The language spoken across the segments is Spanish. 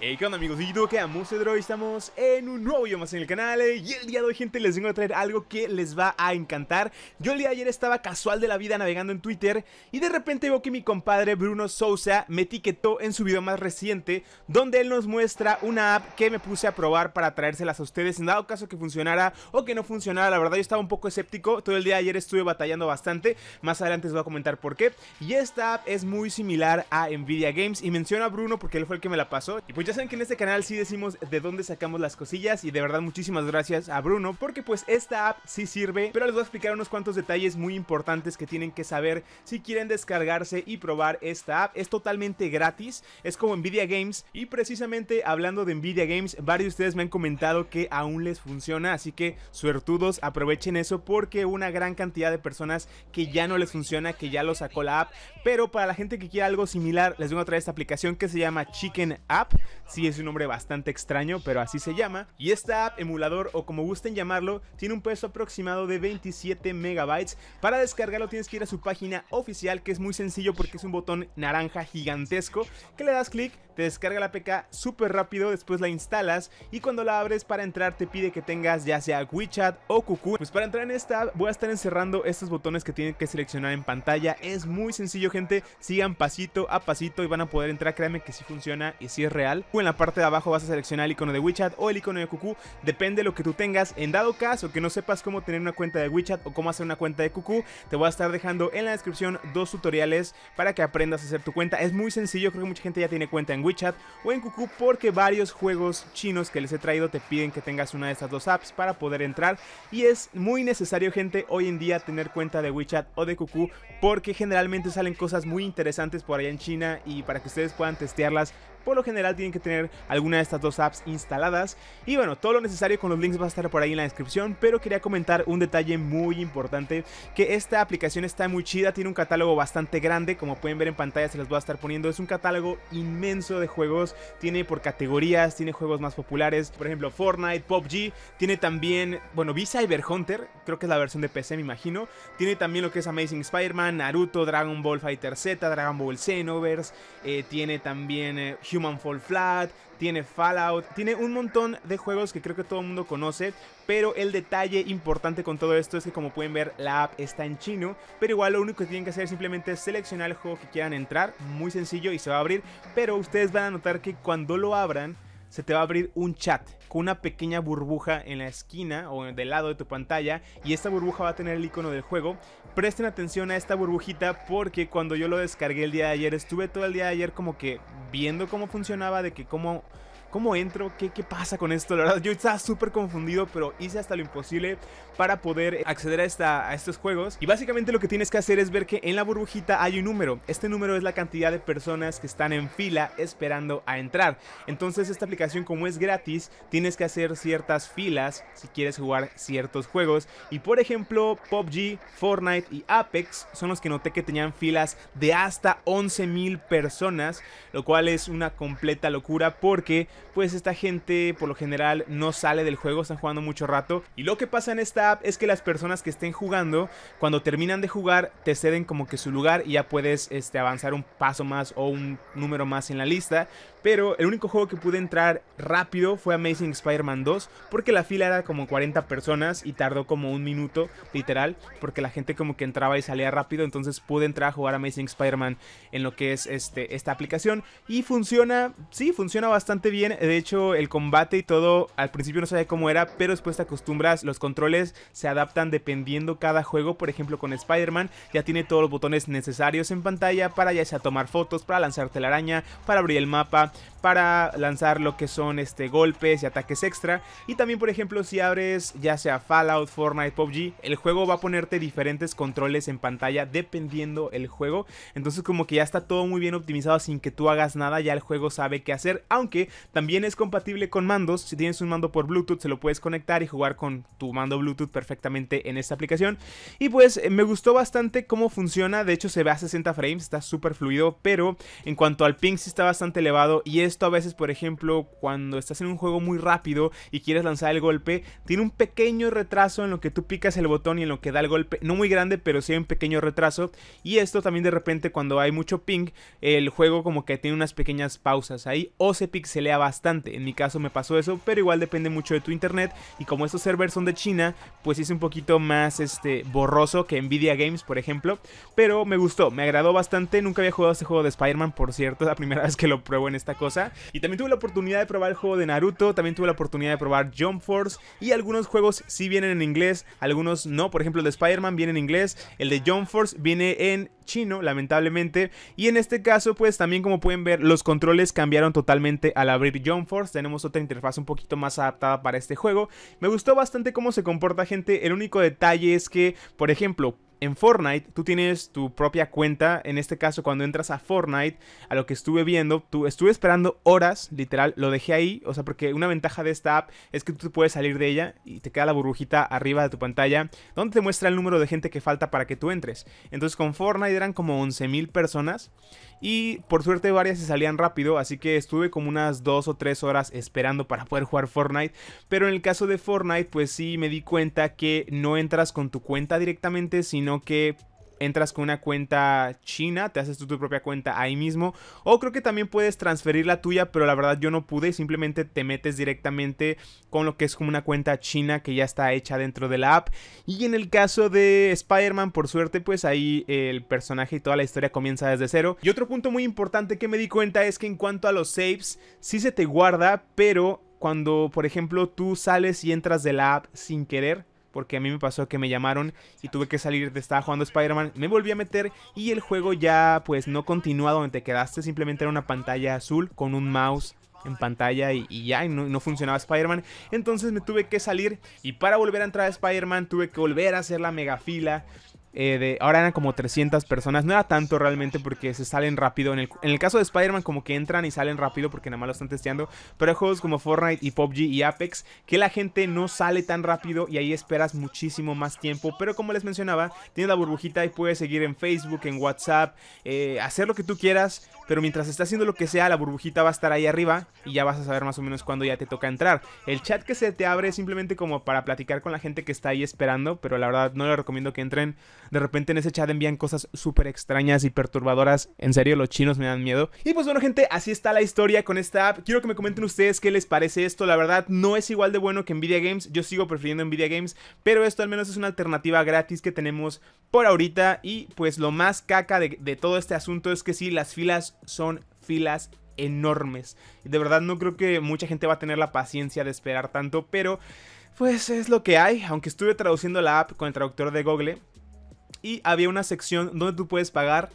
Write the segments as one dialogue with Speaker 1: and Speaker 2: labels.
Speaker 1: Hey, ¿qué onda amigos de YouTube? ¿Qué Hoy estamos en un nuevo video más en el canal eh, Y el día de hoy, gente, les vengo a traer algo que les va a encantar Yo el día de ayer estaba casual de la vida navegando en Twitter Y de repente veo que mi compadre Bruno Sousa me etiquetó en su video más reciente Donde él nos muestra una app que me puse a probar para traérselas a ustedes En dado caso que funcionara o que no funcionara La verdad yo estaba un poco escéptico Todo el día de ayer estuve batallando bastante Más adelante les voy a comentar por qué Y esta app es muy similar a Nvidia Games Y menciono a Bruno porque él fue el que me la pasó Y pues ya saben que en este canal sí decimos de dónde sacamos las cosillas y de verdad muchísimas gracias a Bruno porque pues esta app sí sirve, pero les voy a explicar unos cuantos detalles muy importantes que tienen que saber si quieren descargarse y probar esta app. Es totalmente gratis, es como Nvidia Games y precisamente hablando de Nvidia Games, varios de ustedes me han comentado que aún les funciona, así que suertudos, aprovechen eso porque una gran cantidad de personas que ya no les funciona, que ya lo sacó la app, pero para la gente que quiera algo similar, les voy a traer esta aplicación que se llama Chicken App. Sí, es un nombre bastante extraño, pero así se llama. Y esta app, emulador o como gusten llamarlo, tiene un peso aproximado de 27 megabytes. Para descargarlo tienes que ir a su página oficial, que es muy sencillo porque es un botón naranja gigantesco que le das clic, te descarga la PK súper rápido, después la instalas y cuando la abres para entrar te pide que tengas ya sea WeChat o Cucú. Pues para entrar en esta app voy a estar encerrando estos botones que tienen que seleccionar en pantalla. Es muy sencillo, gente. Sigan pasito a pasito y van a poder entrar. Créanme que si funciona y si es real en la parte de abajo vas a seleccionar el icono de WeChat o el icono de Cucú, depende de lo que tú tengas. En dado caso que no sepas cómo tener una cuenta de WeChat o cómo hacer una cuenta de Cucú, te voy a estar dejando en la descripción dos tutoriales para que aprendas a hacer tu cuenta. Es muy sencillo, creo que mucha gente ya tiene cuenta en WeChat o en Cucú porque varios juegos chinos que les he traído te piden que tengas una de estas dos apps para poder entrar y es muy necesario, gente, hoy en día tener cuenta de WeChat o de Cucú porque generalmente salen cosas muy interesantes por allá en China y para que ustedes puedan testearlas por lo general tienen que tener alguna de estas dos apps instaladas. Y bueno, todo lo necesario con los links va a estar por ahí en la descripción, pero quería comentar un detalle muy importante, que esta aplicación está muy chida, tiene un catálogo bastante grande, como pueden ver en pantalla se las voy a estar poniendo, es un catálogo inmenso de juegos, tiene por categorías, tiene juegos más populares, por ejemplo Fortnite, PUBG, tiene también, bueno, v Cyber Hunter, creo que es la versión de PC me imagino, tiene también lo que es Amazing Spider-Man, Naruto, Dragon Ball Fighter Z, Dragon Ball Xenoverse, eh, tiene también eh, Human Fall Flat, tiene Fallout, tiene un montón de juegos que creo que todo el mundo conoce, pero el detalle importante con todo esto es que como pueden ver la app está en chino, pero igual lo único que tienen que hacer es simplemente seleccionar el juego que quieran entrar, muy sencillo y se va a abrir, pero ustedes van a notar que cuando lo abran se te va a abrir un chat con una pequeña burbuja en la esquina o del lado de tu pantalla y esta burbuja va a tener el icono del juego. Presten atención a esta burbujita porque cuando yo lo descargué el día de ayer estuve todo el día de ayer como que viendo cómo funcionaba, de que cómo ¿Cómo entro? ¿Qué, qué pasa con esto? La verdad, yo estaba súper confundido, pero hice hasta lo imposible para poder acceder a, esta, a estos juegos. Y básicamente lo que tienes que hacer es ver que en la burbujita hay un número. Este número es la cantidad de personas que están en fila esperando a entrar. Entonces esta aplicación como es gratis, tienes que hacer ciertas filas si quieres jugar ciertos juegos. Y por ejemplo, PUBG, Fortnite y Apex son los que noté que tenían filas de hasta 11.000 personas, lo cual es una completa locura porque pues esta gente por lo general no sale del juego, están jugando mucho rato. Y lo que pasa en esta app es que las personas que estén jugando, cuando terminan de jugar, te ceden como que su lugar y ya puedes este, avanzar un paso más o un número más en la lista. Pero el único juego que pude entrar rápido fue Amazing Spider-Man 2, porque la fila era como 40 personas y tardó como un minuto, literal, porque la gente como que entraba y salía rápido, entonces pude entrar a jugar Amazing Spider-Man en lo que es este, esta aplicación. Y funciona, sí, funciona bastante bien de hecho, el combate y todo, al principio no sabía cómo era, pero después te acostumbras. Los controles se adaptan dependiendo cada juego. Por ejemplo, con Spider-Man ya tiene todos los botones necesarios en pantalla para ya sea tomar fotos, para lanzarte la araña, para abrir el mapa, para lanzar lo que son este, golpes y ataques extra. Y también, por ejemplo, si abres ya sea Fallout, Fortnite, PUBG, el juego va a ponerte diferentes controles en pantalla dependiendo el juego. Entonces como que ya está todo muy bien optimizado sin que tú hagas nada, ya el juego sabe qué hacer. Aunque también es compatible con mandos, si tienes un mando por Bluetooth se lo puedes conectar y jugar con tu mando Bluetooth perfectamente en esta aplicación. Y pues eh, me gustó bastante cómo funciona, de hecho se ve a 60 frames, está súper fluido, pero en cuanto al ping sí está bastante elevado y es esto a veces, por ejemplo, cuando estás en un juego muy rápido y quieres lanzar el golpe, tiene un pequeño retraso en lo que tú picas el botón y en lo que da el golpe. No muy grande, pero sí hay un pequeño retraso. Y esto también de repente cuando hay mucho ping, el juego como que tiene unas pequeñas pausas ahí o se pixelea bastante. En mi caso me pasó eso, pero igual depende mucho de tu internet. Y como estos servers son de China, pues es un poquito más este, borroso que Nvidia Games, por ejemplo. Pero me gustó, me agradó bastante. Nunca había jugado este juego de Spider-Man, por cierto, es la primera vez que lo pruebo en esta cosa. Y también tuve la oportunidad de probar el juego de Naruto, también tuve la oportunidad de probar Jump Force y algunos juegos sí vienen en inglés, algunos no. Por ejemplo, el de Spider-Man viene en inglés, el de Jump Force viene en chino, lamentablemente. Y en este caso, pues también como pueden ver, los controles cambiaron totalmente al abrir Jump Force. Tenemos otra interfaz un poquito más adaptada para este juego. Me gustó bastante cómo se comporta gente. El único detalle es que, por ejemplo, en Fortnite tú tienes tu propia cuenta. En este caso, cuando entras a Fortnite, a lo que estuve viendo, tú estuve esperando horas, literal, lo dejé ahí. O sea, porque una ventaja de esta app es que tú puedes salir de ella y te queda la burbujita arriba de tu pantalla donde te muestra el número de gente que falta para que tú entres. Entonces con Fortnite eran como 11.000 personas y por suerte varias se salían rápido, así que estuve como unas 2 o 3 horas esperando para poder jugar Fortnite. Pero en el caso de Fortnite, pues sí me di cuenta que no entras con tu cuenta directamente, sino sino que entras con una cuenta china, te haces tu propia cuenta ahí mismo. O creo que también puedes transferir la tuya, pero la verdad yo no pude, simplemente te metes directamente con lo que es como una cuenta china que ya está hecha dentro de la app. Y en el caso de Spider-Man, por suerte, pues ahí el personaje y toda la historia comienza desde cero. Y otro punto muy importante que me di cuenta es que en cuanto a los saves, sí se te guarda, pero cuando, por ejemplo, tú sales y entras de la app sin querer, porque a mí me pasó que me llamaron y tuve que salir, de estaba jugando Spider-Man, me volví a meter y el juego ya pues no continúa donde te quedaste, simplemente era una pantalla azul con un mouse en pantalla y, ya, no, no, funcionaba Spider-Man. Entonces me tuve que salir y para volver a entrar a Spider-Man tuve que volver a hacer la mega fila. Eh, ahora eran como 300 personas. No era tanto realmente porque se salen rápido. En el, caso de Spider-Man, como que entran y salen rápido porque nada más lo están testeando. Pero hay juegos como Fortnite y PUBG y Apex que la gente no sale tan rápido y ahí esperas muchísimo más tiempo. Pero como les mencionaba, tienes la burbujita y puedes seguir en Facebook, en WhatsApp, eh, hacer lo que tú quieras. Pero mientras estás haciendo lo que sea, la burbujita va a estar ahí arriba y ya vas a saber más o menos cuando ya te toca entrar. El chat que se te abre es simplemente como para platicar con la gente que está ahí esperando. Pero la verdad, no le recomiendo que entren de repente en ese chat envían cosas súper extrañas y perturbadoras. En serio, los chinos me dan miedo. Y pues bueno, gente, así está la historia con esta app. Quiero que me comenten ustedes qué les parece esto. La verdad, no es igual de bueno que Nvidia Games. Yo sigo prefiriendo Nvidia Games, pero esto al menos es una alternativa gratis que tenemos por ahorita. Y pues lo más caca de, todo este asunto es que sí, las filas son filas enormes. De verdad no creo que mucha gente va a tener la paciencia de esperar tanto, pero pues es lo que hay. Aunque estuve traduciendo la app con el traductor de Google y había una sección donde tú puedes pagar,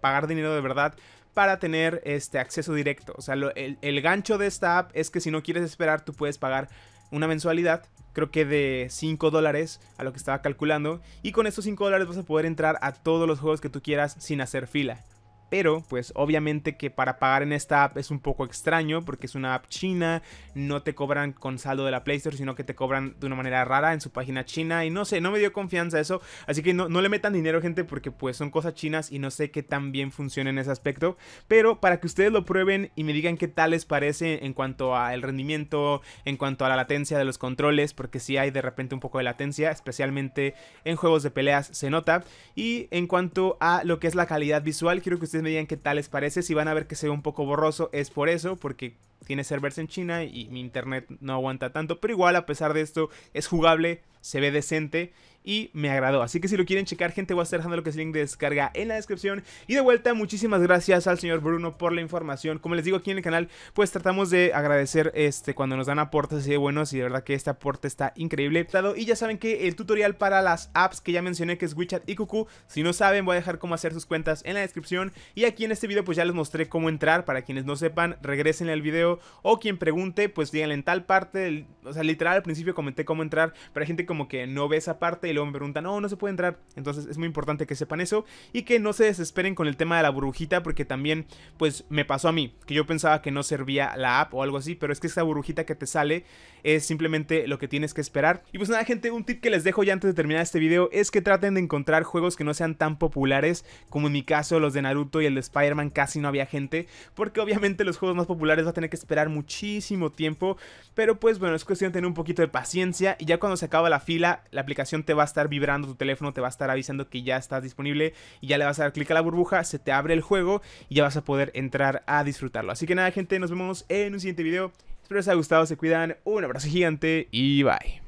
Speaker 1: pagar dinero de verdad para tener este acceso directo. O sea, el, el, gancho de esta app es que si no quieres esperar, tú puedes pagar una mensualidad, creo que de 5 dólares a lo que estaba calculando, y con estos 5 dólares vas a poder entrar a todos los juegos que tú quieras sin hacer fila. Pero pues obviamente que para pagar en esta app es un poco extraño porque es una app china, no te cobran con saldo de la Play Store, sino que te cobran de una manera rara en su página china y no sé, no me dio confianza eso, así que no, le metan dinero gente porque pues son cosas chinas y no sé qué tan bien funciona en ese aspecto, pero para que ustedes lo prueben y me digan qué tal les parece en cuanto al rendimiento, en cuanto a la latencia de los controles, porque si hay de repente un poco de latencia, especialmente en juegos de peleas se nota, y en cuanto a lo que es la calidad visual, quiero que ustedes me digan qué tal les parece. Si van a ver que se ve un poco borroso, es por eso, porque tiene servers en China y mi internet no aguanta tanto. Pero igual, a pesar de esto, es jugable, se ve decente y me agradó. Así que si lo quieren checar, gente, voy a estar dejando lo que es el link de descarga en la descripción. Y de vuelta, muchísimas gracias al señor Bruno por la información. Como les digo aquí en el canal, pues tratamos de agradecer este cuando nos dan aportes así de buenos y de verdad que este aporte está increíble. Y ya saben que el tutorial para las apps que ya mencioné, que es WeChat y Cuckoo, si no saben, voy a dejar cómo hacer sus cuentas en la descripción. Y aquí en este video, pues ya les mostré cómo entrar. Para quienes no sepan, regresen al video. O quien pregunte, pues díganle en tal parte. o sea, literal al principio comenté cómo entrar. Pero gente como que no ve esa parte y me preguntan, no, no se puede entrar. Entonces es muy importante que sepan eso y que no se desesperen con el tema de la burbujita porque también pues me pasó a mí, que yo pensaba que no servía la app o algo así, pero es que esta burbujita que te sale es simplemente lo que tienes que esperar. Y pues nada gente, un tip que les dejo ya antes de terminar este video es que traten de encontrar juegos que no sean tan populares como en mi caso los de Naruto y el de Spider-Man casi no había gente, porque obviamente los juegos más populares va a tener que esperar muchísimo tiempo, pero pues bueno, es cuestión de tener un poquito de paciencia y ya cuando se acaba la fila, la aplicación te va a estar vibrando tu teléfono, te va a estar avisando que ya estás disponible y ya le vas a dar clic a la burbuja, se te abre el juego y ya vas a poder entrar a disfrutarlo. Así que nada, gente, nos vemos en un siguiente video. Espero les haya gustado, se cuidan, un abrazo gigante y bye.